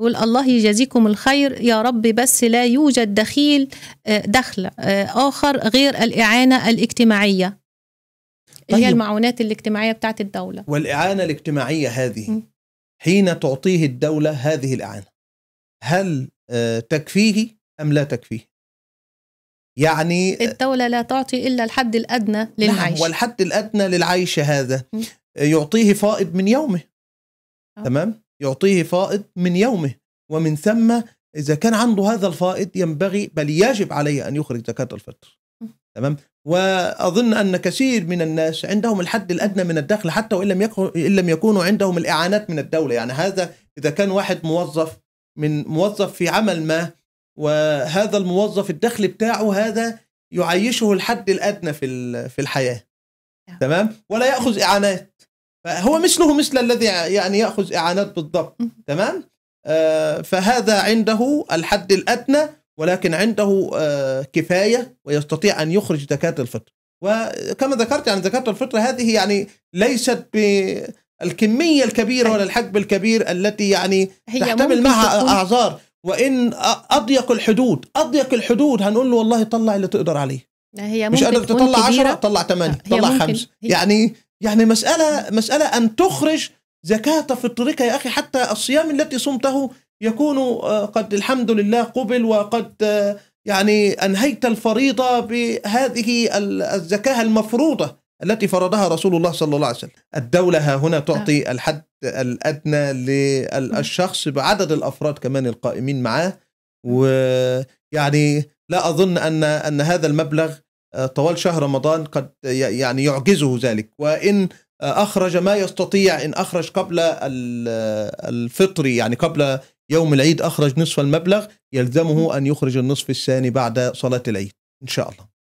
يقول الله يجازيكم الخير يا رب بس لا يوجد دخيل آه، دخل آه، آخر غير الإعانة الاجتماعية طيب. اللي هي طيب. المعونات الاجتماعية بتاعت الدولة والإعانة الاجتماعية هذه حين تعطيه الدولة هذه الإعانة هل آه، تكفيه أم لا تكفيه يعني الدولة لا تعطي إلا الحد الأدنى نعم، للعيش نعم والحد الأدنى للعيش هذا يعطيه فائض من يومه تمام يعطيه فائض من يومه ومن ثم إذا كان عنده هذا الفائض ينبغي بل يجب عليه أن يخرج زكاة الفطر تمام واظن ان كثير من الناس عندهم الحد الادنى من الدخل حتى وان لم يكن ان لم يكونوا عندهم الاعانات من الدوله يعني هذا اذا كان واحد موظف من موظف في عمل ما وهذا الموظف الدخل بتاعه هذا يعيشه الحد الادنى في في الحياه نعم. تمام ولا ياخذ اعانات فهو مثله مثل الذي يعني ياخذ اعانات بالضبط تمام آه، فهذا عنده الحد الادنى ولكن عنده آه، كفايه ويستطيع ان يخرج زكاه الفطر وكما ذكرت يعني زكاه الفطر هذه يعني ليست بالكميه الكبيره ولا الحجم الكبير التي يعني تحتمل معها اعذار وان اضيق الحدود اضيق الحدود هنقول له والله طلع اللي تقدر عليه هي ممكن مش قادر تطلع 10 طلع 8 طلع 5 يعني يعني مسألة مسألة أن تخرج زكاة فطرك يا أخي حتى الصيام التي صمته يكون آه، قد الحمد لله قبل وقد آه، يعني أنهيت الفريضة بهذه الزكاة المفروضة التي فرضها رسول الله صلى الله عليه وسلم الدولة ها هنا تعطي نعم. الحد الأدنى للشخص نعم. بعدد الأفراد كمان القائمين معاه نعم. ويعني لا أظن أن أن هذا المبلغ آه، طوال شهر رمضان قد يعني يعجزه ذلك وإن آه، أخرج ما يستطيع إن أخرج قبل آه، الفطر يعني قبل يوم العيد أخرج نصف المبلغ يلزمه أن يخرج النصف الثاني بعد صلاة العيد إن شاء الله